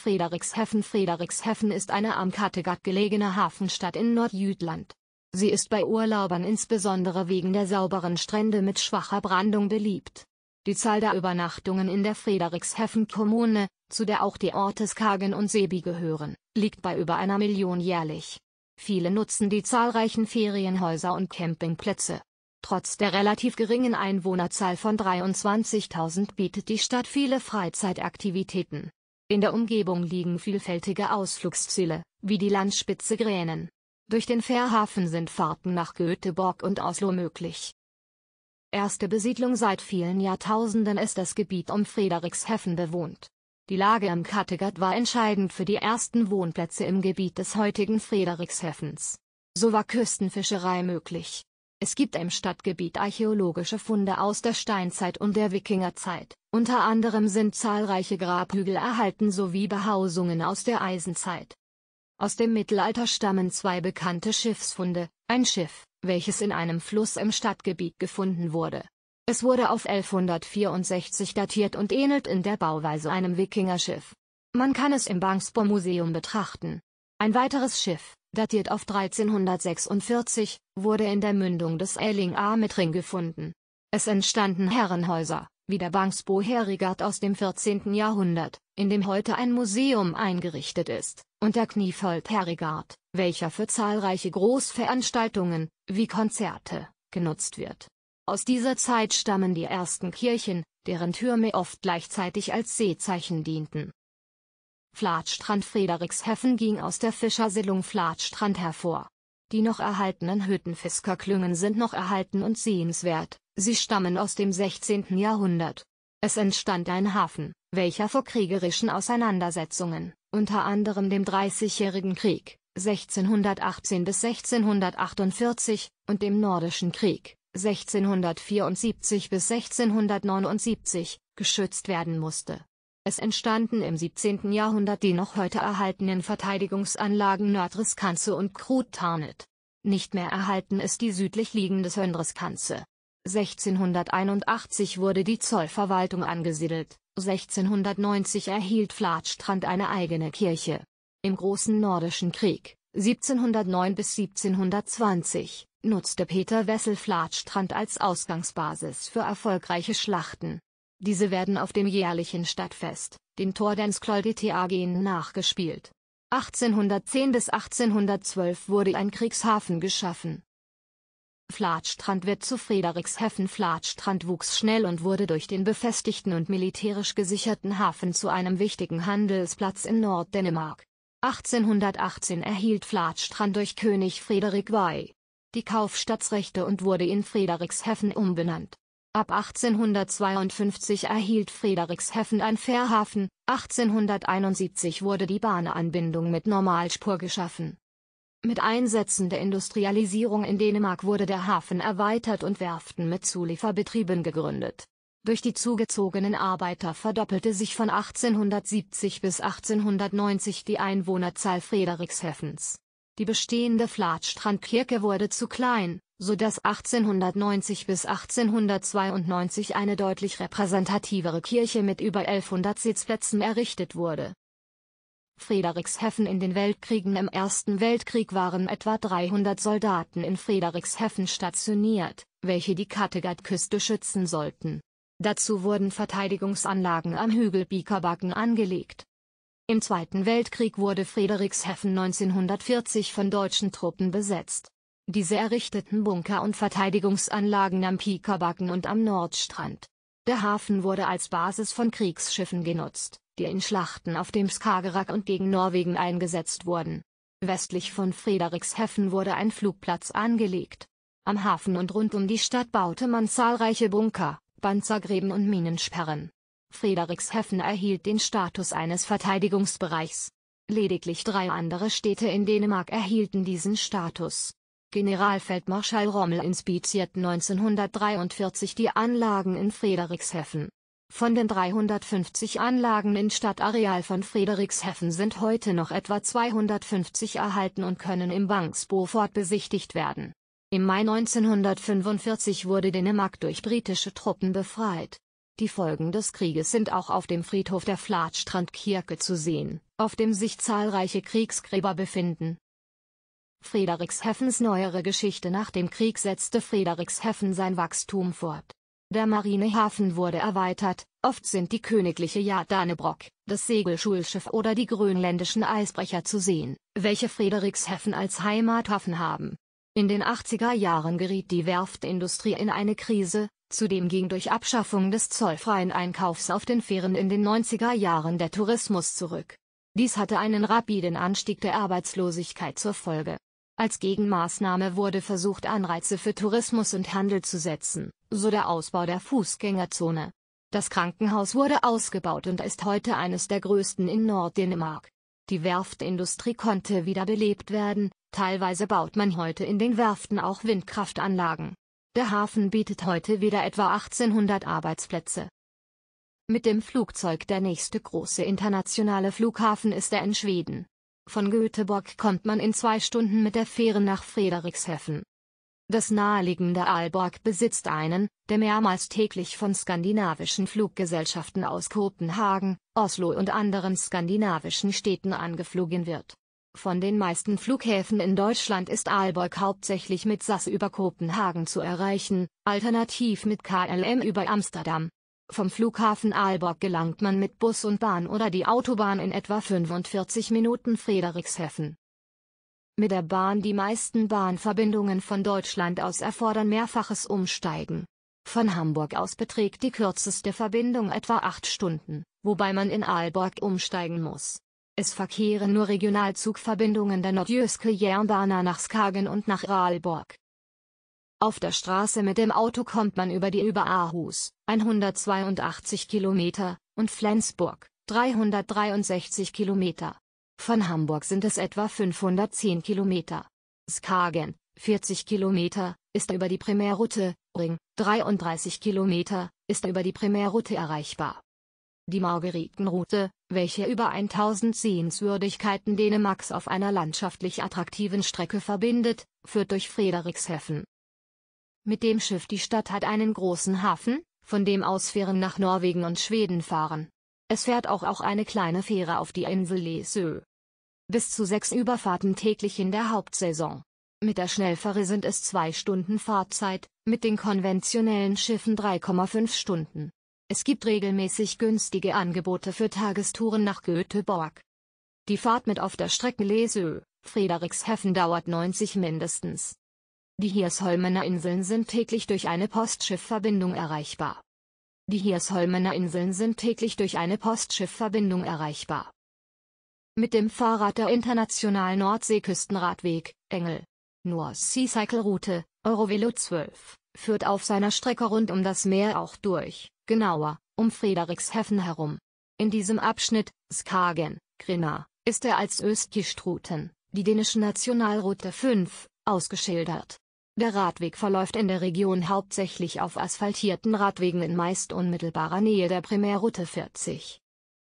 Frederikshafen Frederikshafen ist eine am Kattegat gelegene Hafenstadt in Nordjütland. Sie ist bei Urlaubern insbesondere wegen der sauberen Strände mit schwacher Brandung beliebt. Die Zahl der Übernachtungen in der Frederikshafen-Kommune, zu der auch die Orte Skagen und Sebi gehören, liegt bei über einer Million jährlich. Viele nutzen die zahlreichen Ferienhäuser und Campingplätze. Trotz der relativ geringen Einwohnerzahl von 23.000 bietet die Stadt viele Freizeitaktivitäten. In der Umgebung liegen vielfältige Ausflugsziele, wie die Landspitze Gränen. Durch den Fährhafen sind Fahrten nach Göteborg und Oslo möglich. Erste Besiedlung Seit vielen Jahrtausenden ist das Gebiet um Frederikshafen bewohnt. Die Lage im Kattegat war entscheidend für die ersten Wohnplätze im Gebiet des heutigen Frederikshafens. So war Küstenfischerei möglich. Es gibt im Stadtgebiet archäologische Funde aus der Steinzeit und der Wikingerzeit, unter anderem sind zahlreiche Grabhügel erhalten sowie Behausungen aus der Eisenzeit. Aus dem Mittelalter stammen zwei bekannte Schiffsfunde, ein Schiff, welches in einem Fluss im Stadtgebiet gefunden wurde. Es wurde auf 1164 datiert und ähnelt in der Bauweise einem Wikingerschiff. Man kann es im Bangsbo Museum betrachten. Ein weiteres Schiff, datiert auf 1346, wurde in der Mündung des Ellinger Mittring gefunden. Es entstanden Herrenhäuser, wie der Bangsbo Herigard aus dem 14. Jahrhundert, in dem heute ein Museum eingerichtet ist, und der Kniefold Herigard, welcher für zahlreiche Großveranstaltungen, wie Konzerte, genutzt wird. Aus dieser Zeit stammen die ersten Kirchen, deren Türme oft gleichzeitig als Seezeichen dienten. Flatstrand Frederiksheffen ging aus der Fischersiedlung Flatstrand hervor. Die noch erhaltenen Hüttenfiskerklüngen sind noch erhalten und sehenswert, sie stammen aus dem 16. Jahrhundert. Es entstand ein Hafen, welcher vor kriegerischen Auseinandersetzungen, unter anderem dem Dreißigjährigen Krieg 1618 bis 1648 und dem Nordischen Krieg 1674 bis 1679 geschützt werden musste. Es entstanden im 17. Jahrhundert die noch heute erhaltenen Verteidigungsanlagen Nördriskanze und Krut-Tarnet. Nicht mehr erhalten ist die südlich liegende Söndriskanze. 1681 wurde die Zollverwaltung angesiedelt, 1690 erhielt Flatstrand eine eigene Kirche. Im Großen Nordischen Krieg, 1709 bis 1720, nutzte Peter Wessel Flatstrand als Ausgangsbasis für erfolgreiche Schlachten. Diese werden auf dem jährlichen Stadtfest, dem Tor Tag nachgespielt. 1810 bis 1812 wurde ein Kriegshafen geschaffen. Flatstrand wird zu Frederikshafen. Flatstrand wuchs schnell und wurde durch den befestigten und militärisch gesicherten Hafen zu einem wichtigen Handelsplatz in Norddänemark. 1818 erhielt Flatstrand durch König Frederik II. die Kaufstadtsrechte und wurde in Frederikshafen umbenannt. Ab 1852 erhielt Frederikshafen ein Fährhafen, 1871 wurde die Bahnanbindung mit Normalspur geschaffen. Mit Einsätzen der Industrialisierung in Dänemark wurde der Hafen erweitert und Werften mit Zulieferbetrieben gegründet. Durch die zugezogenen Arbeiter verdoppelte sich von 1870 bis 1890 die Einwohnerzahl Frederikshäfens. Die bestehende Flatstrandkirche wurde zu klein, so dass 1890 bis 1892 eine deutlich repräsentativere Kirche mit über 1100 Sitzplätzen errichtet wurde. Frederiksheffen in den Weltkriegen Im Ersten Weltkrieg waren etwa 300 Soldaten in Frederiksheffen stationiert, welche die Kattegat-Küste schützen sollten. Dazu wurden Verteidigungsanlagen am Hügel Bikerbacken angelegt. Im Zweiten Weltkrieg wurde Frederiksheffen 1940 von deutschen Truppen besetzt diese errichteten Bunker und Verteidigungsanlagen am Pikerbacken und am Nordstrand. Der Hafen wurde als Basis von Kriegsschiffen genutzt, die in Schlachten auf dem Skagerrak und gegen Norwegen eingesetzt wurden. Westlich von Frederikshäfen wurde ein Flugplatz angelegt. Am Hafen und rund um die Stadt baute man zahlreiche Bunker, Panzergräben und Minensperren. Frederikshäfen erhielt den Status eines Verteidigungsbereichs. Lediglich drei andere Städte in Dänemark erhielten diesen Status. Generalfeldmarschall Rommel inspiziert 1943 die Anlagen in Frederiksheffen. Von den 350 Anlagen im Stadtareal von Frederiksheffen sind heute noch etwa 250 erhalten und können im Banksbofort besichtigt werden. Im Mai 1945 wurde Dänemark durch britische Truppen befreit. Die Folgen des Krieges sind auch auf dem Friedhof der Flatstrandkirke zu sehen, auf dem sich zahlreiche Kriegsgräber befinden Friedrichsheffens neuere Geschichte nach dem Krieg setzte Friedrichsheffen sein Wachstum fort. Der Marinehafen wurde erweitert, oft sind die königliche Yacht Danebrock, das Segelschulschiff oder die grönländischen Eisbrecher zu sehen, welche Friedrichshafen als Heimathafen haben. In den 80er Jahren geriet die Werftindustrie in eine Krise, zudem ging durch Abschaffung des zollfreien Einkaufs auf den Fähren in den 90er Jahren der Tourismus zurück. Dies hatte einen rapiden Anstieg der Arbeitslosigkeit zur Folge. Als Gegenmaßnahme wurde versucht Anreize für Tourismus und Handel zu setzen, so der Ausbau der Fußgängerzone. Das Krankenhaus wurde ausgebaut und ist heute eines der größten in Norddänemark. Die Werftindustrie konnte wieder belebt werden, teilweise baut man heute in den Werften auch Windkraftanlagen. Der Hafen bietet heute wieder etwa 1800 Arbeitsplätze. Mit dem Flugzeug der nächste große internationale Flughafen ist er in Schweden. Von Göteborg kommt man in zwei Stunden mit der Fähre nach Frederikshäfen. Das naheliegende Aalborg besitzt einen, der mehrmals täglich von skandinavischen Fluggesellschaften aus Kopenhagen, Oslo und anderen skandinavischen Städten angeflogen wird. Von den meisten Flughäfen in Deutschland ist Aalborg hauptsächlich mit SAS über Kopenhagen zu erreichen, alternativ mit KLM über Amsterdam. Vom Flughafen Aalborg gelangt man mit Bus und Bahn oder die Autobahn in etwa 45 Minuten Frederikshafen. Mit der Bahn die meisten Bahnverbindungen von Deutschland aus erfordern mehrfaches Umsteigen. Von Hamburg aus beträgt die kürzeste Verbindung etwa 8 Stunden, wobei man in Aalborg umsteigen muss. Es verkehren nur Regionalzugverbindungen der Nordjyske Jernbana nach Skagen und nach Aalborg. Auf der Straße mit dem Auto kommt man über die über Aarhus, 182 Kilometer, und Flensburg, 363 Kilometer. Von Hamburg sind es etwa 510 Kilometer. Skagen, 40 Kilometer, ist über die Primärroute, Ring, 33 Kilometer, ist über die Primärroute erreichbar. Die Margeritenroute, welche über 1000 Sehenswürdigkeiten Dänemarks auf einer landschaftlich attraktiven Strecke verbindet, führt durch Frederikshafen, mit dem Schiff. Die Stadt hat einen großen Hafen, von dem aus Fähren nach Norwegen und Schweden fahren. Es fährt auch, auch eine kleine Fähre auf die Insel Lesö. Bis zu sechs Überfahrten täglich in der Hauptsaison. Mit der Schnellfähre sind es zwei Stunden Fahrtzeit, mit den konventionellen Schiffen 3,5 Stunden. Es gibt regelmäßig günstige Angebote für Tagestouren nach Göteborg. Die Fahrt mit auf der Strecke Lesö, Friedrichshafen dauert 90 mindestens. Die Hirsholmener Inseln sind täglich durch eine Postschiffverbindung erreichbar. Die Hirsholmener Inseln sind täglich durch eine Postschiffverbindung erreichbar. Mit dem Fahrrad der Internationalen Nordseeküstenradweg, Engel, North Sea Cycle Route, Eurovelo 12, führt auf seiner Strecke rund um das Meer auch durch, genauer, um Frederikshafen herum. In diesem Abschnitt, Skagen, Grinna, ist er als Östkistruten, die dänische Nationalroute 5, ausgeschildert. Der Radweg verläuft in der Region hauptsächlich auf asphaltierten Radwegen in meist unmittelbarer Nähe der Primärroute 40.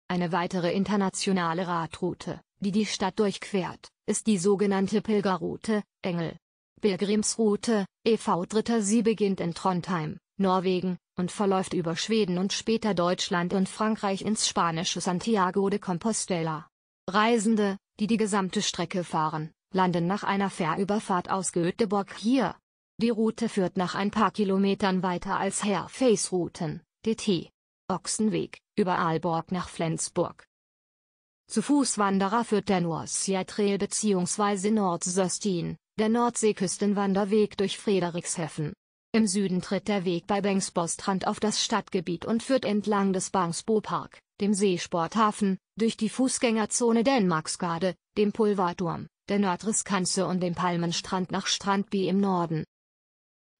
Eine weitere internationale Radroute, die die Stadt durchquert, ist die sogenannte Pilgerroute, Engel. Pilgrimsroute, EV Dritter Sie beginnt in Trondheim, Norwegen, und verläuft über Schweden und später Deutschland und Frankreich ins spanische Santiago de Compostela. Reisende, die die gesamte Strecke fahren, landen nach einer Fährüberfahrt aus Göteborg hier, die Route führt nach ein paar Kilometern weiter als Herr Face routen DT. Ochsenweg, über Aalborg nach Flensburg. Zu Fußwanderer führt der Norcia Trail bzw. Nordsöstin, der Nordseeküstenwanderweg durch Frederikshafen. Im Süden tritt der Weg bei Bengsbostrand auf das Stadtgebiet und führt entlang des Bangsbo Park, dem Seesporthafen, durch die Fußgängerzone Dänemarksgarde, dem Pulverturm, der Nordriskanze und dem Palmenstrand nach Strandby im Norden.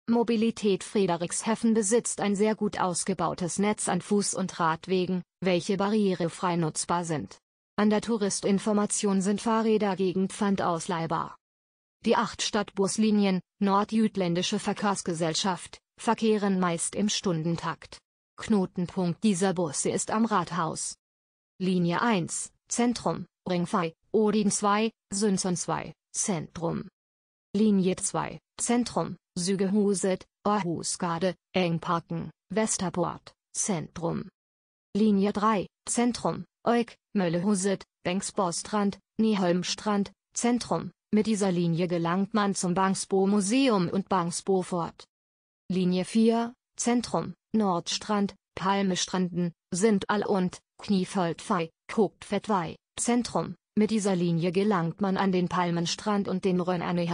Mobilität Frederikshafen besitzt ein sehr gut ausgebautes Netz an Fuß- und Radwegen, welche barrierefrei nutzbar sind. An der Touristinformation sind Fahrräder gegen Pfand ausleihbar. Die acht Stadtbuslinien, Nordjütländische Verkehrsgesellschaft, verkehren meist im Stundentakt. Knotenpunkt dieser Busse ist am Rathaus. Linie 1, Zentrum, Ringfei, Odin 2, Sünson 2, Zentrum. Linie 2, Zentrum, Sügehuset, Århusgade, Engparken, Westerport, Zentrum. Linie 3, Zentrum, Euk, Möllehuset, Bengsborstrand, Nieholmstrand, Zentrum. Mit dieser Linie gelangt man zum Bangsbo Museum und Bangsbo Fort. Linie 4, Zentrum, Nordstrand, Palmestranden, Sindal und Kniefeldwei, Vogtfeldwei, Zentrum, mit dieser Linie gelangt man an den Palmenstrand und den rhön anne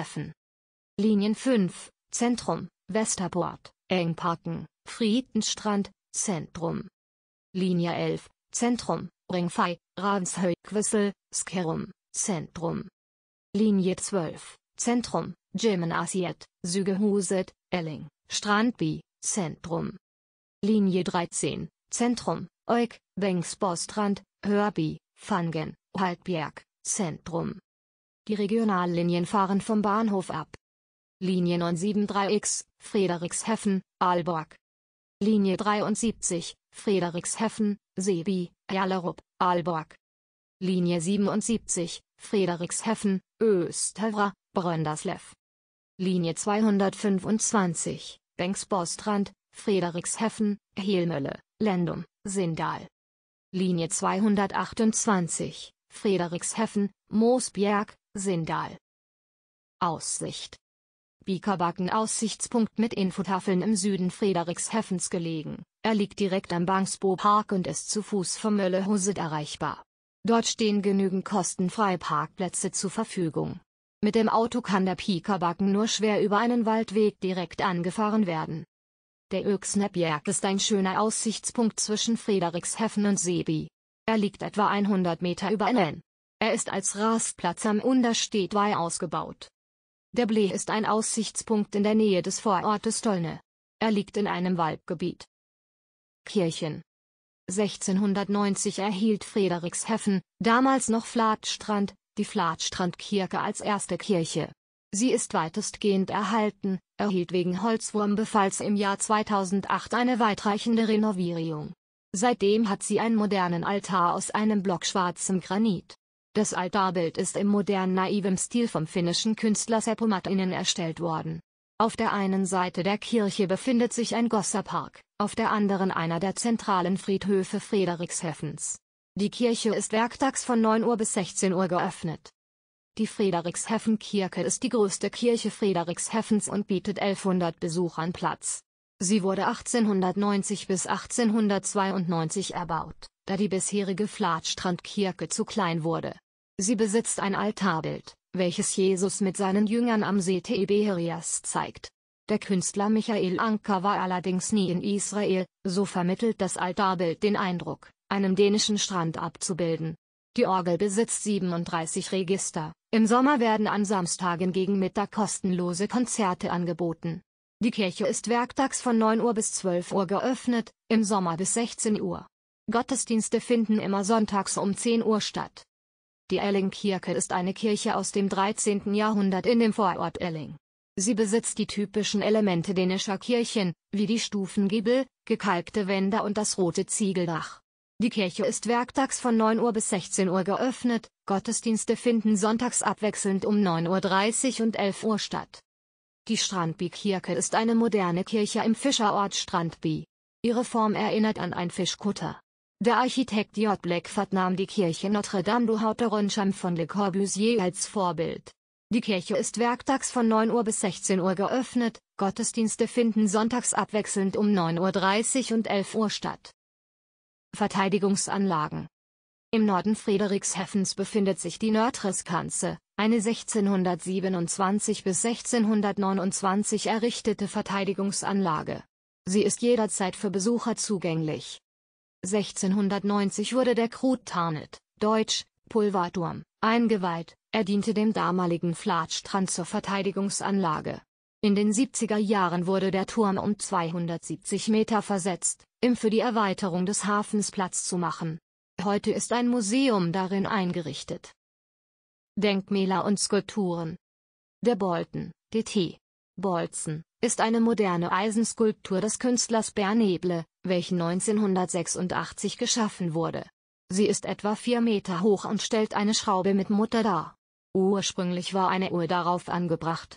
Linien 5, Zentrum, Westerport, Engparken, Friedenstrand, Zentrum. Linie 11, Zentrum, Ringfei, ravnshöj Skerum, Zentrum. Linie 12, Zentrum, Gymnasiet, Sügehuset, Elling, Strandby, Zentrum. Linie 13, Zentrum, Euk, Bengsbostrand, Hörby, Fangen, Haltberg, Zentrum. Die Regionallinien fahren vom Bahnhof ab. Linie 973X, Frederiksheffen, Aalborg. Linie 73, Frederiksheffen, Sebi, Erlerup, Aalborg. Linie 77, Frederiksheffen, Österra, Brönderslev. Linie 225, Bengsbostrand, Frederiksheffen, Hehlmölle, Lendum, Sindal. Linie 228, Frederiksheffen, Moosberg, Sindal. Aussicht. Biekerbacken Aussichtspunkt mit Infotafeln im Süden Frederikszheffens gelegen. Er liegt direkt am Bangsbo Park und ist zu Fuß vom Möllehuset erreichbar. Dort stehen genügend kostenfreie Parkplätze zur Verfügung. Mit dem Auto kann der Pikerbacken nur schwer über einen Waldweg direkt angefahren werden. Der Öxnebjerg ist ein schöner Aussichtspunkt zwischen Frederikshefen und Sebi. Er liegt etwa 100 Meter über NN. Er ist als Rastplatz am Understedwei ausgebaut. Der Blee ist ein Aussichtspunkt in der Nähe des Vorortes Tolne. Er liegt in einem Waldgebiet. Kirchen 1690 erhielt Frederikshefen, damals noch Flatstrand, die Flatstrandkirche als erste Kirche. Sie ist weitestgehend erhalten, erhielt wegen Holzwurmbefalls im Jahr 2008 eine weitreichende Renovierung. Seitdem hat sie einen modernen Altar aus einem Block schwarzem Granit. Das Altarbild ist im modern naivem Stil vom finnischen Künstler Seppo Matinen erstellt worden. Auf der einen Seite der Kirche befindet sich ein Gosserpark, auf der anderen einer der zentralen Friedhöfe Frederiksheffens. Die Kirche ist werktags von 9 Uhr bis 16 Uhr geöffnet. Die friedrichshäfen ist die größte Kirche Friedrichshäfens und bietet 1100 Besuchern Platz. Sie wurde 1890 bis 1892 erbaut, da die bisherige Flatstrandkirche zu klein wurde. Sie besitzt ein Altarbild, welches Jesus mit seinen Jüngern am See Tiberias zeigt. Der Künstler Michael Anker war allerdings nie in Israel, so vermittelt das Altarbild den Eindruck, einen dänischen Strand abzubilden. Die Orgel besitzt 37 Register, im Sommer werden an Samstagen gegen Mittag kostenlose Konzerte angeboten. Die Kirche ist werktags von 9 Uhr bis 12 Uhr geöffnet, im Sommer bis 16 Uhr. Gottesdienste finden immer sonntags um 10 Uhr statt. Die Ellingkirche ist eine Kirche aus dem 13. Jahrhundert in dem Vorort Elling. Sie besitzt die typischen Elemente dänischer Kirchen, wie die Stufengiebel, gekalkte Wände und das rote Ziegeldach. Die Kirche ist werktags von 9 Uhr bis 16 Uhr geöffnet, Gottesdienste finden sonntags abwechselnd um 9.30 Uhr und 11 Uhr statt. Die Strandby-Kirche ist eine moderne Kirche im Fischerort Strandby. Ihre Form erinnert an ein Fischkutter. Der Architekt J. Blackford nahm die Kirche Notre-Dame du haut Hauteroncham von Le Corbusier als Vorbild. Die Kirche ist werktags von 9 Uhr bis 16 Uhr geöffnet, Gottesdienste finden sonntags abwechselnd um 9.30 Uhr und 11 Uhr statt. Verteidigungsanlagen. Im Norden Friedrichshafens befindet sich die Nördriskanze, eine 1627 bis 1629 errichtete Verteidigungsanlage. Sie ist jederzeit für Besucher zugänglich. 1690 wurde der Krut Tarnet, deutsch, Pulverturm, eingeweiht, er diente dem damaligen Flatstrand zur Verteidigungsanlage. In den 70er Jahren wurde der Turm um 270 Meter versetzt, um für die Erweiterung des Hafens Platz zu machen. Heute ist ein Museum darin eingerichtet. Denkmäler und Skulpturen Der Bolten, D.T. Bolzen, ist eine moderne Eisenskulptur des Künstlers Berneble, welche 1986 geschaffen wurde. Sie ist etwa vier Meter hoch und stellt eine Schraube mit Mutter dar. Ursprünglich war eine Uhr darauf angebracht,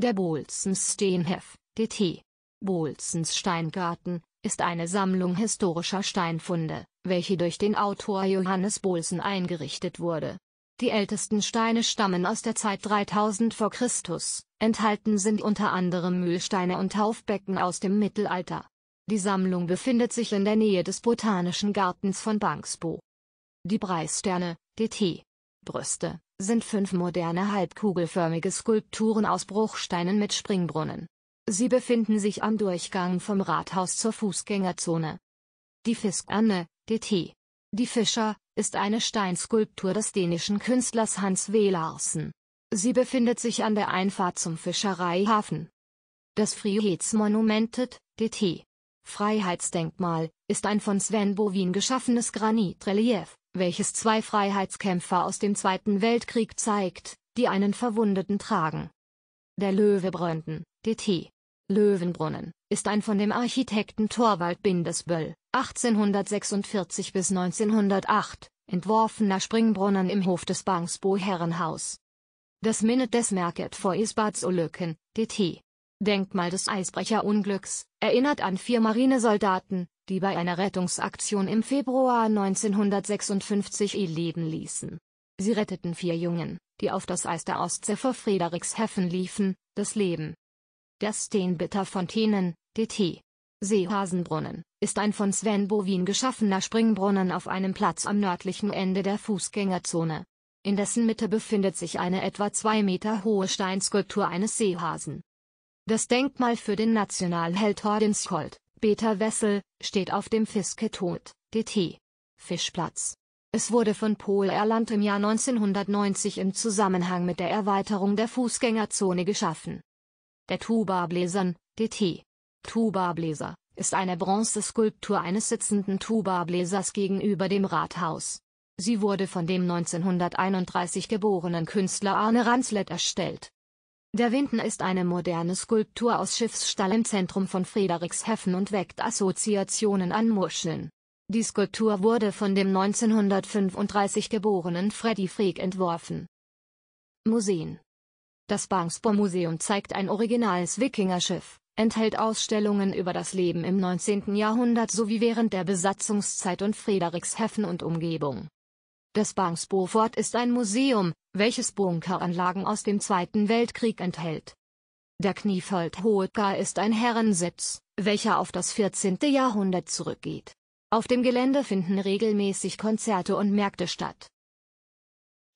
der Bolzensteinhef, DT. Steingarten, ist eine Sammlung historischer Steinfunde, welche durch den Autor Johannes Bolzen eingerichtet wurde. Die ältesten Steine stammen aus der Zeit 3000 v. Chr., enthalten sind unter anderem Mühlsteine und Taufbecken aus dem Mittelalter. Die Sammlung befindet sich in der Nähe des Botanischen Gartens von Banksbo. Die Breissterne, DT. Brüste, sind fünf moderne halbkugelförmige Skulpturen aus Bruchsteinen mit Springbrunnen. Sie befinden sich am Durchgang vom Rathaus zur Fußgängerzone. Die Fiskanne, DT. Die Fischer, ist eine Steinskulptur des dänischen Künstlers Hans W. Larsen. Sie befindet sich an der Einfahrt zum Fischereihafen. Das Frihetsmonumentet, DT. Freiheitsdenkmal, ist ein von Sven Bovin geschaffenes Granitrelief welches zwei Freiheitskämpfer aus dem Zweiten Weltkrieg zeigt, die einen Verwundeten tragen. Der Löwebrunnen, DT. Löwenbrunnen, ist ein von dem Architekten Thorwald Bindesböll, 1846 bis 1908, entworfener Springbrunnen im Hof des Bangsbo Herrenhaus. Das Minnet des Merket vor Isbads Olöken, DT. Denkmal des Eisbrecherunglücks, erinnert an vier Marinesoldaten, die bei einer Rettungsaktion im Februar 1956 ihr Leben ließen. Sie retteten vier Jungen, die auf das Eis der Ostsee vor Frederikshafen liefen, das Leben. Der Steenbitter Fontänen, DT. Seehasenbrunnen, ist ein von Sven Bovin geschaffener Springbrunnen auf einem Platz am nördlichen Ende der Fußgängerzone. In dessen Mitte befindet sich eine etwa zwei Meter hohe Steinskulptur eines Seehasen. Das Denkmal für den Nationalheld Hordenskold, Beta Wessel, steht auf dem Fisketot, DT. Fischplatz. Es wurde von Pol Erland im Jahr 1990 im Zusammenhang mit der Erweiterung der Fußgängerzone geschaffen. Der Tuba-Bläsern, DT. Tuba-Bläser, ist eine Bronzeskulptur eines sitzenden Tuba-Bläsers gegenüber dem Rathaus. Sie wurde von dem 1931 geborenen Künstler Arne Ranslett erstellt. Der Winden ist eine moderne Skulptur aus Schiffsstall im Zentrum von Friedrichshafen und weckt Assoziationen an Muscheln. Die Skulptur wurde von dem 1935 geborenen Freddy Freak entworfen. Museen Das Bangsbo-Museum zeigt ein originales Wikingerschiff, enthält Ausstellungen über das Leben im 19. Jahrhundert sowie während der Besatzungszeit und Friedrichshafen und Umgebung. Das Bangsbo Fort ist ein Museum, welches Bunkeranlagen aus dem Zweiten Weltkrieg enthält. Der Kniefeld Hoeka ist ein Herrensitz, welcher auf das 14. Jahrhundert zurückgeht. Auf dem Gelände finden regelmäßig Konzerte und Märkte statt.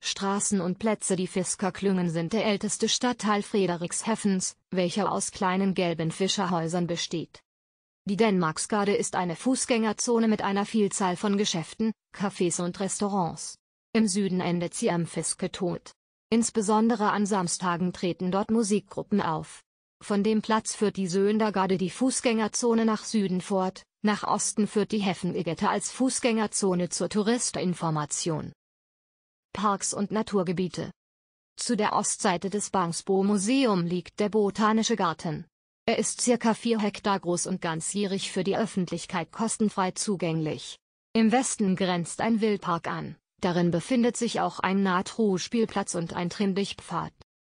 Straßen und Plätze Die Fisker Klüngen sind der älteste Stadtteil Frederikszheffens, welcher aus kleinen gelben Fischerhäusern besteht. Die Denmarksgade ist eine Fußgängerzone mit einer Vielzahl von Geschäften, Cafés und Restaurants. Im Süden endet sie am Fisketod. Insbesondere an Samstagen treten dort Musikgruppen auf. Von dem Platz führt die Söndergarde die Fußgängerzone nach Süden fort, nach Osten führt die Heffenegette als Fußgängerzone zur Touristinformation. Parks und Naturgebiete Zu der Ostseite des Bangsbo Museum liegt der Botanische Garten. Er ist circa 4 Hektar groß und ganzjährig für die Öffentlichkeit kostenfrei zugänglich. Im Westen grenzt ein Wildpark an, darin befindet sich auch ein nahtruh und ein Trimdichpfad.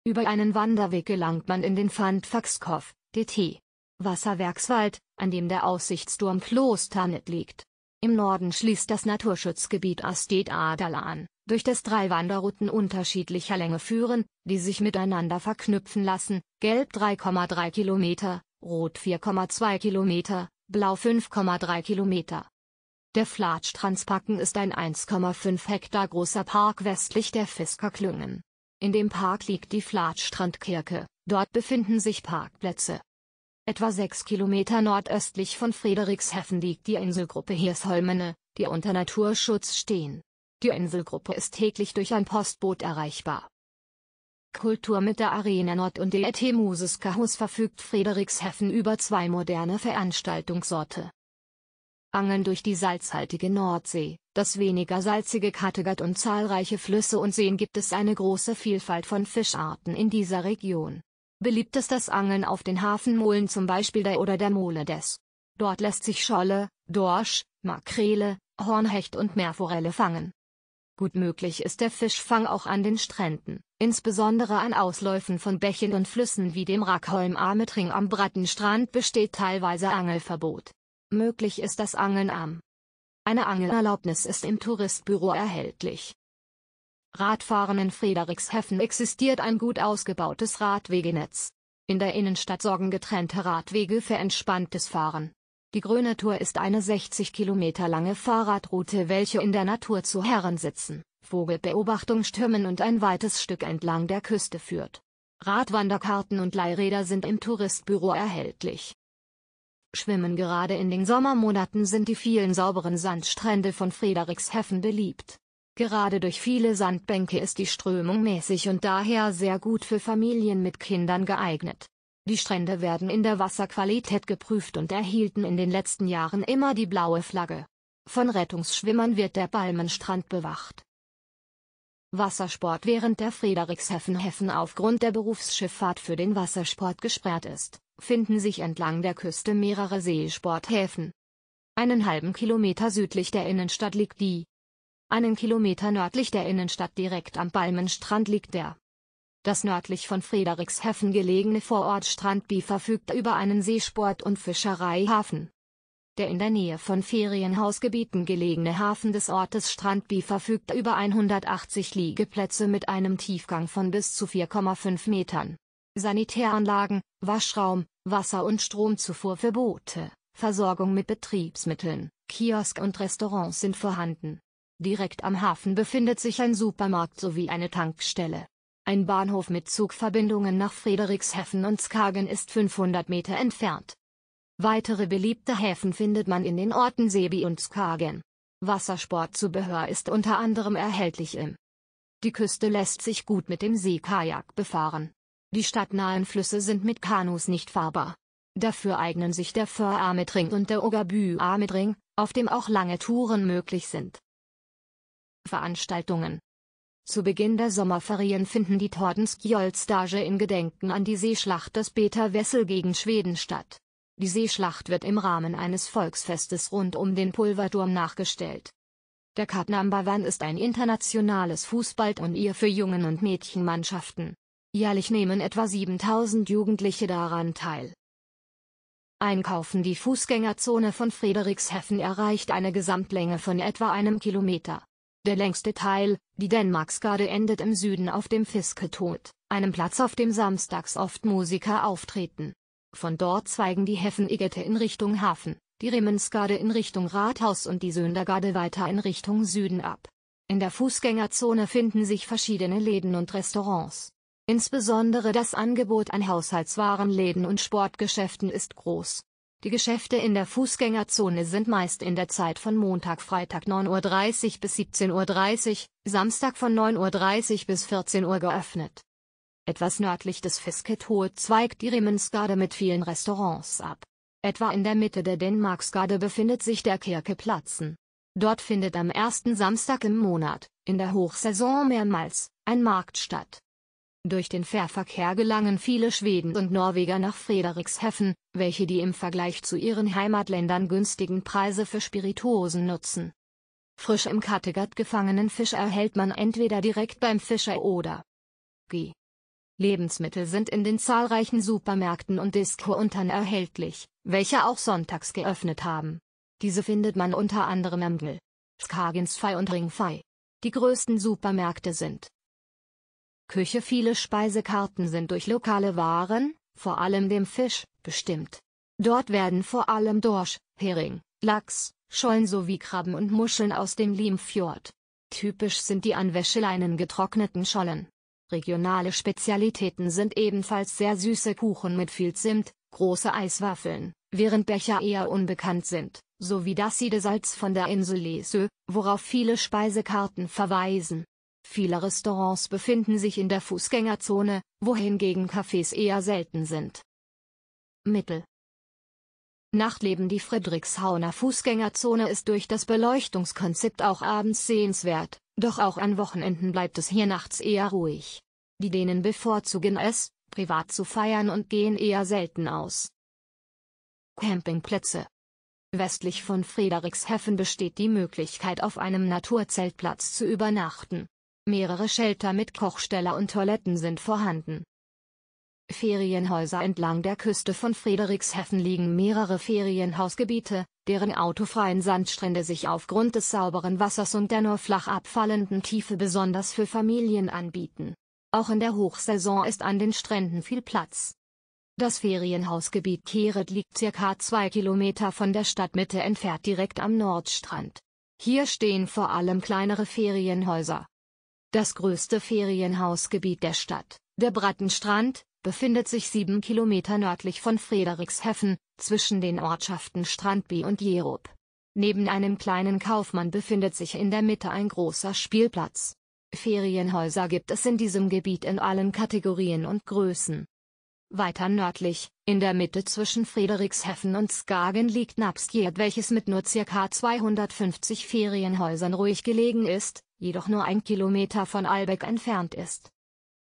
Über einen Wanderweg gelangt man in den Pfandfaxkopf, DT. Wasserwerkswald, an dem der Aussichtsturm Klosternet liegt. Im Norden schließt das Naturschutzgebiet Astet Adal an durch das drei Wanderrouten unterschiedlicher Länge führen, die sich miteinander verknüpfen lassen, gelb 3,3 Kilometer, rot 4,2 Kilometer, blau 5,3 Kilometer. Der Flatschtranspacken ist ein 1,5 Hektar großer Park westlich der Fisker Klüngen. In dem Park liegt die Flatschstrandkirche, dort befinden sich Parkplätze. Etwa sechs Kilometer nordöstlich von Frederikshafen liegt die Inselgruppe Hirsholmene, die unter Naturschutz stehen. Die Inselgruppe ist täglich durch ein Postboot erreichbar. Kultur mit der Arena Nord und der ET Musikhaus verfügt Frederikshafen über zwei moderne Veranstaltungsorte. Angeln durch die salzhaltige Nordsee, das weniger salzige Kattegat und zahlreiche Flüsse und Seen gibt es eine große Vielfalt von Fischarten in dieser Region. Beliebt ist das Angeln auf den Hafenmolen zum Beispiel der oder der Mole des. Dort lässt sich Scholle, Dorsch, Makrele, Hornhecht und Meerforelle fangen. Gut möglich ist der Fischfang auch an den Stränden, insbesondere an Ausläufen von Bächen und Flüssen wie dem Rackholm Metring am Brattenstrand besteht teilweise Angelverbot. Möglich ist das Angeln am. Eine Angelerlaubnis ist im Touristbüro erhältlich. Radfahren in Frederikshafen existiert ein gut ausgebautes Radwegenetz. In der Innenstadt sorgen getrennte Radwege für entspanntes Fahren, die Grüne Tour ist eine 60 Kilometer lange Fahrradroute, welche in der Natur zu Herren sitzen, Vogelbeobachtung stürmen und ein weites Stück entlang der Küste führt. Radwanderkarten und Leihräder sind im Touristbüro erhältlich. Schwimmen gerade in den Sommermonaten sind die vielen sauberen Sandstrände von Frederikshafen beliebt. Gerade durch viele Sandbänke ist die Strömung mäßig und daher sehr gut für Familien mit Kindern geeignet. Die Strände werden in der Wasserqualität geprüft und erhielten in den letzten Jahren immer die blaue Flagge. Von Rettungsschwimmern wird der Balmenstrand bewacht. Wassersport Während der Frederikshavn-Häfen aufgrund der Berufsschifffahrt für den Wassersport gesperrt ist, finden sich entlang der Küste mehrere Seesporthäfen. Einen halben Kilometer südlich der Innenstadt liegt die. Einen Kilometer nördlich der Innenstadt direkt am Balmenstrand liegt der das nördlich von Frederikshafen gelegene Vorort Strandby verfügt über einen Seesport- und Fischereihafen. Der in der Nähe von Ferienhausgebieten gelegene Hafen des Ortes Strandby verfügt über 180 Liegeplätze mit einem Tiefgang von bis zu 4,5 Metern. Sanitäranlagen, Waschraum, Wasser- und Stromzufuhr für Boote, Versorgung mit Betriebsmitteln, Kiosk und Restaurants sind vorhanden. Direkt am Hafen befindet sich ein Supermarkt sowie eine Tankstelle. Ein Bahnhof mit Zugverbindungen nach Frederikshafen und Skagen ist 500 Meter entfernt. Weitere beliebte Häfen findet man in den Orten Sebi und Skagen. Wassersportzubehör ist unter anderem erhältlich im. Die Küste lässt sich gut mit dem Seekajak befahren. Die stadtnahen Flüsse sind mit Kanus nicht fahrbar. Dafür eignen sich der Föhr-Ametring und der Ogabü-Ametring, auf dem auch lange Touren möglich sind. Veranstaltungen zu Beginn der Sommerferien finden die Tordenskjold-Stage in Gedenken an die Seeschlacht des Beta Wessel gegen Schweden statt. Die Seeschlacht wird im Rahmen eines Volksfestes rund um den Pulverturm nachgestellt. Der Katnambawan ist ein internationales ihr für Jungen- und Mädchenmannschaften. Jährlich nehmen etwa 7000 Jugendliche daran teil. Einkaufen Die Fußgängerzone von Frederikshafen erreicht eine Gesamtlänge von etwa einem Kilometer. Der längste Teil, die Dänemarksgade endet im Süden auf dem Fisketod, einem Platz auf dem samstags oft Musiker auftreten. Von dort zweigen die Heffenigete in Richtung Hafen, die Rimmensgade in Richtung Rathaus und die Söndergade weiter in Richtung Süden ab. In der Fußgängerzone finden sich verschiedene Läden und Restaurants. Insbesondere das Angebot an Haushaltswarenläden und Sportgeschäften ist groß. Die Geschäfte in der Fußgängerzone sind meist in der Zeit von Montag, Freitag 9.30 Uhr bis 17.30 Uhr, Samstag von 9.30 Uhr bis 14 Uhr geöffnet. Etwas nördlich des Fiskethohe zweigt die Rimmensgarde mit vielen Restaurants ab. Etwa in der Mitte der Dänemarksgarde befindet sich der Kirkeplatzen. Dort findet am ersten Samstag im Monat, in der Hochsaison mehrmals, ein Markt statt. Durch den Fährverkehr gelangen viele Schweden und Norweger nach Frederikshafen, welche die im Vergleich zu ihren Heimatländern günstigen Preise für Spirituosen nutzen. Frisch im Kattegat gefangenen Fisch erhält man entweder direkt beim Fischer oder G. Lebensmittel sind in den zahlreichen Supermärkten und Discountern erhältlich, welche auch sonntags geöffnet haben. Diese findet man unter anderem am Gl, Skagensfei und Ringfei. Die größten Supermärkte sind Küche Viele Speisekarten sind durch lokale Waren, vor allem dem Fisch, bestimmt. Dort werden vor allem Dorsch, Hering, Lachs, Schollen sowie Krabben und Muscheln aus dem Limfjord. Typisch sind die an Wäscheleinen getrockneten Schollen. Regionale Spezialitäten sind ebenfalls sehr süße Kuchen mit viel Zimt, große Eiswaffeln, während Becher eher unbekannt sind, sowie das Siedesalz von der Insel Lesö, worauf viele Speisekarten verweisen. Viele Restaurants befinden sich in der Fußgängerzone, wohingegen Cafés eher selten sind. Mittel Nachtleben Die Friedrichshauner Fußgängerzone ist durch das Beleuchtungskonzept auch abends sehenswert, doch auch an Wochenenden bleibt es hier nachts eher ruhig. Die Dänen bevorzugen es, privat zu feiern und gehen eher selten aus. Campingplätze Westlich von Friedrichshafen besteht die Möglichkeit auf einem Naturzeltplatz zu übernachten. Mehrere Shelter mit Kochsteller und Toiletten sind vorhanden. Ferienhäuser entlang der Küste von Frederikshafen liegen mehrere Ferienhausgebiete, deren autofreien Sandstrände sich aufgrund des sauberen Wassers und der nur flach abfallenden Tiefe besonders für Familien anbieten. Auch in der Hochsaison ist an den Stränden viel Platz. Das Ferienhausgebiet Kehret liegt circa zwei Kilometer von der Stadtmitte entfernt direkt am Nordstrand. Hier stehen vor allem kleinere Ferienhäuser. Das größte Ferienhausgebiet der Stadt, der Brattenstrand, befindet sich sieben Kilometer nördlich von Frederikshefen, zwischen den Ortschaften Strandby und Jerup. Neben einem kleinen Kaufmann befindet sich in der Mitte ein großer Spielplatz. Ferienhäuser gibt es in diesem Gebiet in allen Kategorien und Größen. Weiter nördlich, in der Mitte zwischen Frederikshefen und Skagen liegt Napstjed, welches mit nur ca. 250 Ferienhäusern ruhig gelegen ist, jedoch nur ein Kilometer von Albeck entfernt ist.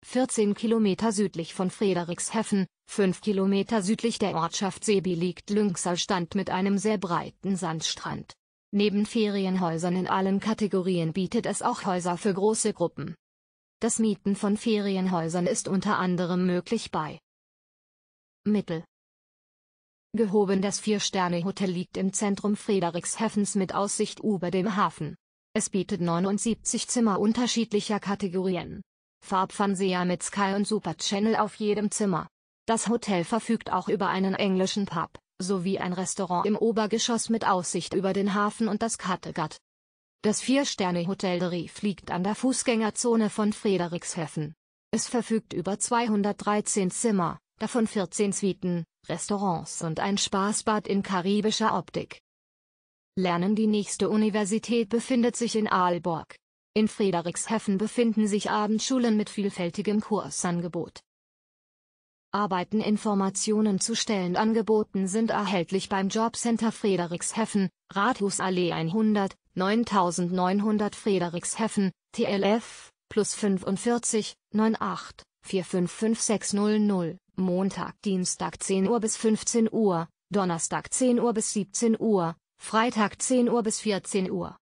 14 Kilometer südlich von Frederikshäfen, 5 Kilometer südlich der Ortschaft Sebi liegt Lüngsalstand mit einem sehr breiten Sandstrand. Neben Ferienhäusern in allen Kategorien bietet es auch Häuser für große Gruppen. Das Mieten von Ferienhäusern ist unter anderem möglich bei Mittel. Gehoben das Vier-Sterne-Hotel liegt im Zentrum Frederikshäfens mit Aussicht über dem Hafen. Es bietet 79 Zimmer unterschiedlicher Kategorien. Farbfernseher mit Sky und Super Channel auf jedem Zimmer. Das Hotel verfügt auch über einen englischen Pub, sowie ein Restaurant im Obergeschoss mit Aussicht über den Hafen und das Kattegat. Das Vier-Sterne-Hotel Rief liegt an der Fußgängerzone von Frederikshafen. Es verfügt über 213 Zimmer, davon 14 Suiten, Restaurants und ein Spaßbad in karibischer Optik. Lernen Die nächste Universität befindet sich in Aalborg. In Frederikshafen befinden sich Abendschulen mit vielfältigem Kursangebot. Arbeiten Informationen zu Stellenangeboten sind erhältlich beim Jobcenter Frederikshafen, Rathusallee 100, 9900 Frederikshafen, TLF, plus 45, 98, 455600, Montag, Dienstag 10 Uhr bis 15 Uhr, Donnerstag 10 Uhr bis 17 Uhr, Freitag 10 Uhr bis 14 Uhr.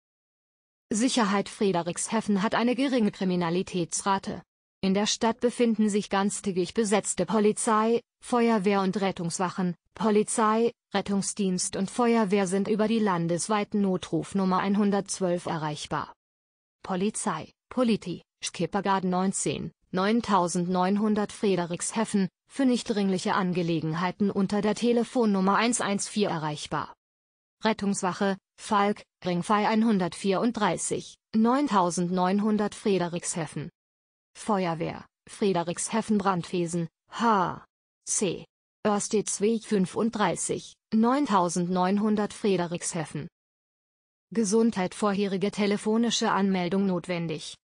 Sicherheit Frederikshafen hat eine geringe Kriminalitätsrate. In der Stadt befinden sich ganztägig besetzte Polizei, Feuerwehr und Rettungswachen. Polizei, Rettungsdienst und Feuerwehr sind über die landesweiten Notrufnummer 112 erreichbar. Polizei, Politi, Skippergarden 19, 9900 Frederiksheffen, für nicht dringliche Angelegenheiten unter der Telefonnummer 114 erreichbar. Rettungswache, Falk, Ringfei 134, 9900 Frederiksheffen. Feuerwehr, Frederiksheffen Brandwesen, H. C. Örstedtsweg 35, 9900 Frederiksheffen. Gesundheit vorherige telefonische Anmeldung notwendig.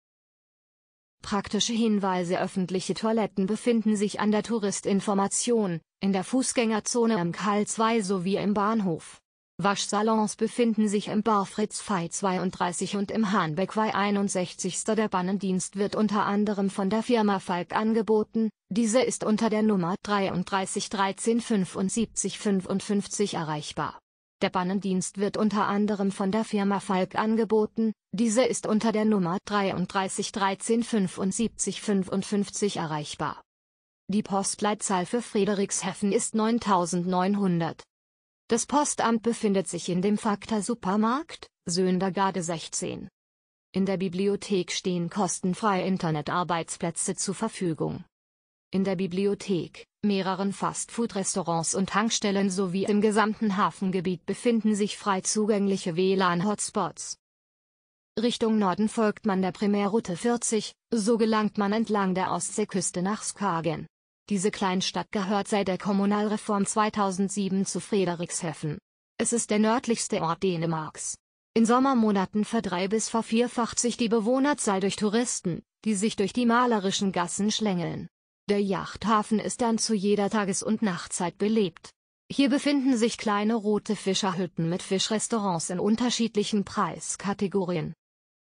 Praktische Hinweise Öffentliche Toiletten befinden sich an der Touristinformation, in der Fußgängerzone am Karl 2 sowie im Bahnhof. Waschsalons befinden sich im Barfritz Fei 32 und im Hahnbeck Wei 61. Der Bannendienst wird unter anderem von der Firma Falk angeboten, diese ist unter der Nummer 33 13 75 55 erreichbar. Der Bannendienst wird unter anderem von der Firma Falk angeboten, diese ist unter der Nummer 33 13 75 55 erreichbar. Die Postleitzahl für Friedrichshafen ist 9900. Das Postamt befindet sich in dem Fakta Supermarkt, Söndergade 16. In der Bibliothek stehen kostenfreie Internetarbeitsplätze zur Verfügung. In der Bibliothek, mehreren Fastfood-Restaurants und Tankstellen sowie im gesamten Hafengebiet befinden sich frei zugängliche WLAN-Hotspots. Richtung Norden folgt man der Primärroute 40, so gelangt man entlang der Ostseeküste nach Skagen. Diese Kleinstadt gehört seit der Kommunalreform 2007 zu Frederikshafen. Es ist der nördlichste Ort Dänemarks. In Sommermonaten verdrei- bis vervierfacht sich die Bewohnerzahl durch Touristen, die sich durch die malerischen Gassen schlängeln. Der Yachthafen ist dann zu jeder Tages- und Nachtzeit belebt. Hier befinden sich kleine rote Fischerhütten mit Fischrestaurants in unterschiedlichen Preiskategorien.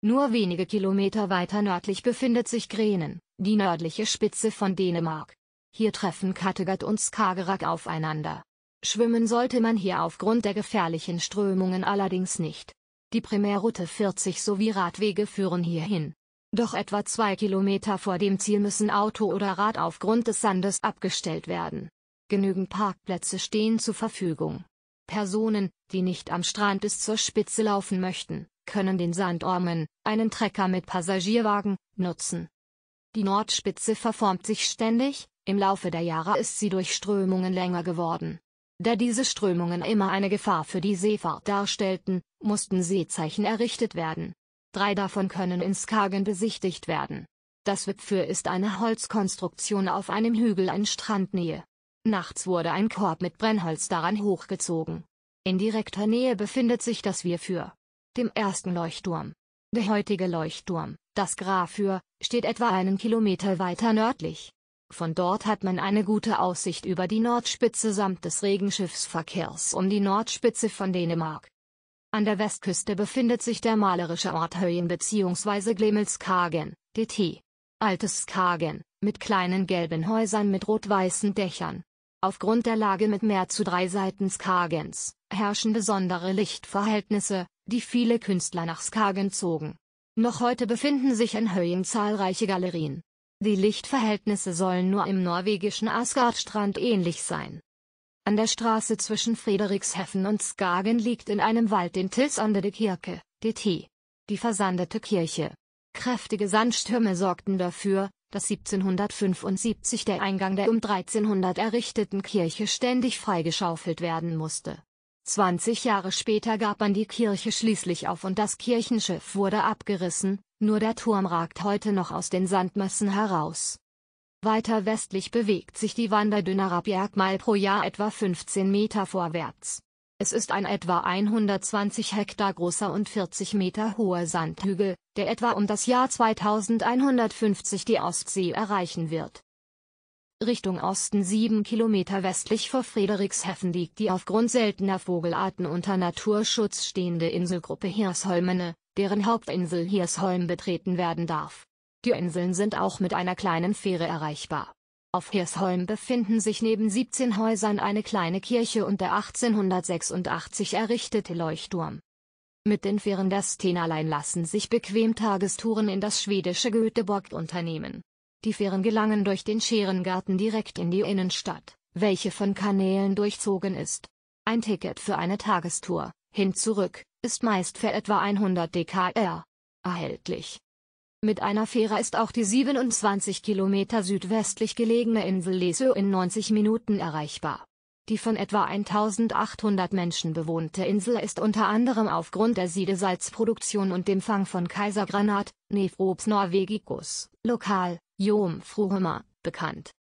Nur wenige Kilometer weiter nördlich befindet sich Grenen, die nördliche Spitze von Dänemark. Hier treffen Kattegat und Skagerrak aufeinander. Schwimmen sollte man hier aufgrund der gefährlichen Strömungen allerdings nicht. Die Primärroute 40 sowie Radwege führen hierhin. Doch etwa zwei Kilometer vor dem Ziel müssen Auto oder Rad aufgrund des Sandes abgestellt werden. Genügend Parkplätze stehen zur Verfügung. Personen, die nicht am Strand bis zur Spitze laufen möchten, können den Sandormen, einen Trecker mit Passagierwagen, nutzen. Die Nordspitze verformt sich ständig, im Laufe der Jahre ist sie durch Strömungen länger geworden. Da diese Strömungen immer eine Gefahr für die Seefahrt darstellten, mussten Seezeichen errichtet werden. Drei davon können in Skagen besichtigt werden. Das Wipfür ist eine Holzkonstruktion auf einem Hügel in Strandnähe. Nachts wurde ein Korb mit Brennholz daran hochgezogen. In direkter Nähe befindet sich das Wirfür. Dem ersten Leuchtturm. Der heutige Leuchtturm, das Grafür, steht etwa einen Kilometer weiter nördlich. Von dort hat man eine gute Aussicht über die Nordspitze samt des Regenschiffsverkehrs um die Nordspitze von Dänemark. An der Westküste befindet sich der malerische Ort Höjen bzw. Glemelskagen, DT. Altes Skagen, mit kleinen gelben Häusern mit rot-weißen Dächern. Aufgrund der Lage mit mehr zu drei Seiten Skagens, herrschen besondere Lichtverhältnisse, die viele Künstler nach Skagen zogen. Noch heute befinden sich in Höjen zahlreiche Galerien. Die Lichtverhältnisse sollen nur im norwegischen Asgardstrand ähnlich sein. An der Straße zwischen Frederikshafen und Skagen liegt in einem Wald in Tilsandede Kirke, DT. Die versandete Kirche. Kräftige Sandstürme sorgten dafür, dass 1775 der Eingang der um 1300 errichteten Kirche ständig freigeschaufelt werden musste. 20 Jahre später gab man die Kirche schließlich auf und das Kirchenschiff wurde abgerissen, nur der Turm ragt heute noch aus den Sandmassen heraus. Weiter westlich bewegt sich die Wanderdünnerer Bergmal pro Jahr etwa 15 Meter vorwärts. Es ist ein etwa 120 Hektar großer und 40 Meter hoher Sandhügel, der etwa um das Jahr 2150 die Ostsee erreichen wird. Richtung Osten 7 Kilometer westlich vor Frederikshafen liegt die aufgrund seltener Vogelarten unter Naturschutz stehende Inselgruppe Hirsholmene, deren Hauptinsel Hirsholm betreten werden darf. Die Inseln sind auch mit einer kleinen Fähre erreichbar. Auf Hirsholm befinden sich neben 17 Häusern eine kleine Kirche und der 1886 errichtete Leuchtturm. Mit den Fähren der Stenalein lassen sich bequem Tagestouren in das schwedische Göteborg unternehmen. Die Fähren gelangen durch den Scherengarten direkt in die Innenstadt, welche von Kanälen durchzogen ist. Ein Ticket für eine Tagestour hin zurück, ist meist für etwa 100 dkr erhältlich. Mit einer Fähre ist auch die 27 Kilometer südwestlich gelegene Insel Leso in 90 Minuten erreichbar. Die von etwa 1800 Menschen bewohnte Insel ist unter anderem aufgrund der Siedesalzproduktion und dem Fang von Kaisergranat, Nephrops norwegicus, lokal, Jomfruhummer, bekannt.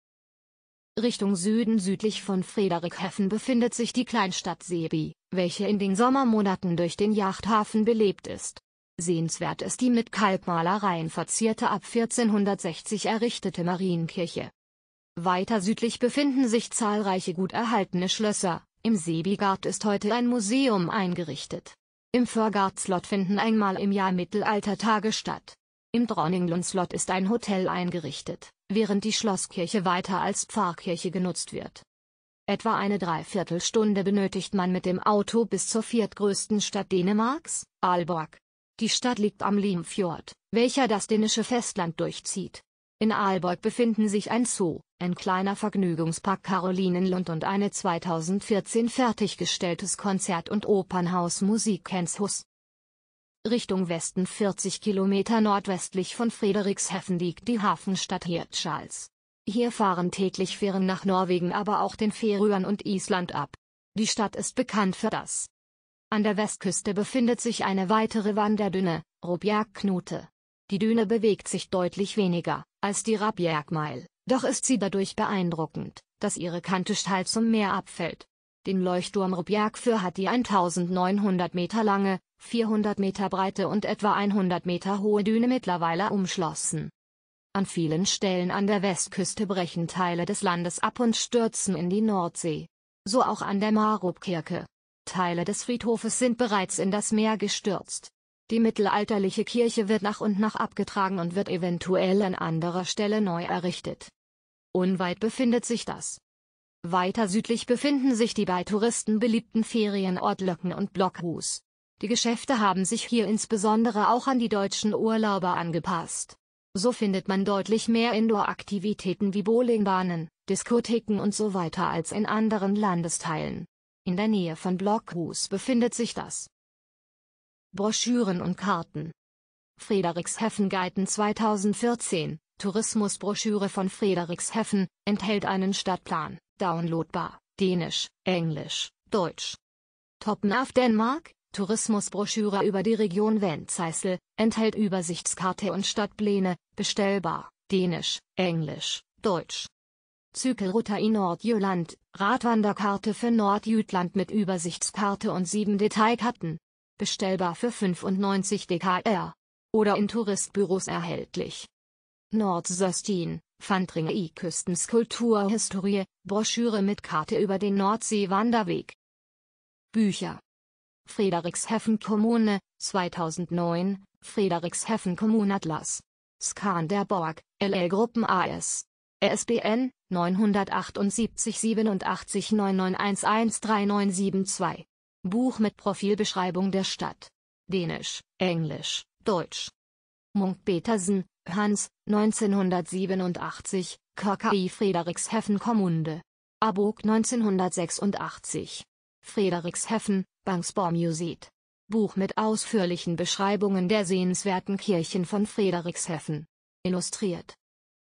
Richtung Süden südlich von Frederikshäfen befindet sich die Kleinstadt Sebi, welche in den Sommermonaten durch den Yachthafen belebt ist. Sehenswert ist die mit Kalkmalereien verzierte ab 1460 errichtete Marienkirche. Weiter südlich befinden sich zahlreiche gut erhaltene Schlösser, im Seebigard ist heute ein Museum eingerichtet. Im Förgard-Slot finden einmal im Jahr Mittelaltertage statt. Im dronninglund slot ist ein Hotel eingerichtet während die Schlosskirche weiter als Pfarrkirche genutzt wird. Etwa eine Dreiviertelstunde benötigt man mit dem Auto bis zur viertgrößten Stadt Dänemarks, Aalborg. Die Stadt liegt am Limfjord, welcher das dänische Festland durchzieht. In Aalborg befinden sich ein Zoo, ein kleiner Vergnügungspark Karolinenlund und eine 2014 fertiggestelltes Konzert- und Opernhaus Musikhens Richtung Westen 40 Kilometer nordwestlich von Frederikshafen liegt die Hafenstadt Hirtschals. Hier fahren täglich Fähren nach Norwegen, aber auch den Färöern und Island ab. Die Stadt ist bekannt für das. An der Westküste befindet sich eine weitere Wanderdüne, Robjerkknute. Die Düne bewegt sich deutlich weniger als die Rabjerkmeil, doch ist sie dadurch beeindruckend, dass ihre Kante steil zum Meer abfällt. Den Leuchtturm für hat die 1900 Meter lange, 400 Meter breite und etwa 100 Meter hohe Düne mittlerweile umschlossen. An vielen Stellen an der Westküste brechen Teile des Landes ab und stürzen in die Nordsee. So auch an der Marubkirke. Teile des Friedhofes sind bereits in das Meer gestürzt. Die mittelalterliche Kirche wird nach und nach abgetragen und wird eventuell an anderer Stelle neu errichtet. Unweit befindet sich das weiter südlich befinden sich die bei Touristen beliebten Ferienort Löcken und Blockhus. Die Geschäfte haben sich hier insbesondere auch an die deutschen Urlauber angepasst. So findet man deutlich mehr Indoor-Aktivitäten wie Bowlingbahnen, Diskotheken und so weiter als in anderen Landesteilen. In der Nähe von Blockhus befindet sich das Broschüren und Karten. Frederiksheffen Guiden 2014, Tourismusbroschüre von Frederiksheffen, enthält einen Stadtplan. Downloadbar, Dänisch, Englisch, Deutsch. Toppen auf Dänemark, Tourismusbroschüre über die Region Wenzeisel, enthält Übersichtskarte und Stadtpläne, bestellbar, Dänisch, Englisch, Deutsch. Zykelrouter in Nordjylland, Radwanderkarte für Nordjütland mit Übersichtskarte und sieben Detailkarten. Bestellbar für 95 DKR. Oder in Touristbüros erhältlich. Nordsöstin, Pfandringe i Küstenskulturhistorie, Broschüre mit Karte über den Nordsee-Wanderweg. Bücher Frederiksheffen Kommune, 2009, Frederiksheffen Kommunatlas. der Borg, LL Gruppen AS. ISBN 978 87 3972. Buch mit Profilbeschreibung der Stadt. Dänisch, Englisch, Deutsch. Munk-Petersen, Hans, 1987, KKI Friedrichshafen Kommunde. Abog 1986. Frederiksheffen, Bangsbormuseet. Buch mit ausführlichen Beschreibungen der sehenswerten Kirchen von Friedrichshafen. Illustriert.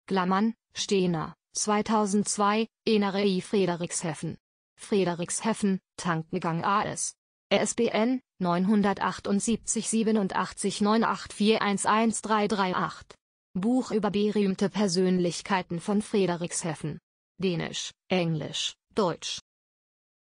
Glamann, Stehner, 2002, Enerei Friedrichshafen. Friedrichshafen, Tankengang AS. ISBN 978 87 984113338 Buch über berühmte Persönlichkeiten von Frederikshafen. Dänisch, Englisch, Deutsch.